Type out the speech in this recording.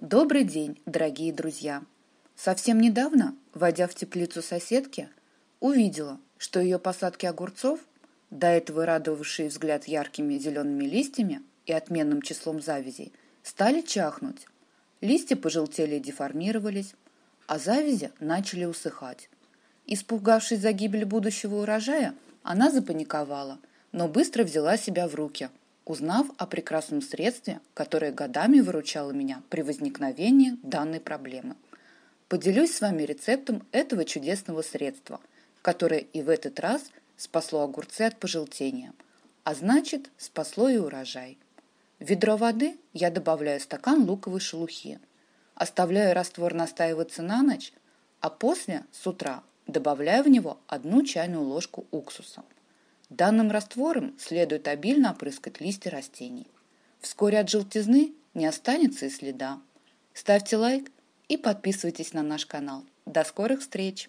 Добрый день, дорогие друзья! Совсем недавно, войдя в теплицу соседки, увидела, что ее посадки огурцов, до этого радовавшие взгляд яркими зелеными листьями и отменным числом завязей, стали чахнуть. Листья пожелтели и деформировались, а завязи начали усыхать. Испугавшись за гибель будущего урожая, она запаниковала, но быстро взяла себя в руки – узнав о прекрасном средстве, которое годами выручало меня при возникновении данной проблемы. Поделюсь с вами рецептом этого чудесного средства, которое и в этот раз спасло огурцы от пожелтения, а значит, спасло и урожай. В ведро воды я добавляю стакан луковой шелухи, оставляю раствор настаиваться на ночь, а после, с утра, добавляю в него одну чайную ложку уксуса – Данным раствором следует обильно опрыскать листья растений. Вскоре от желтизны не останется и следа. Ставьте лайк и подписывайтесь на наш канал. До скорых встреч!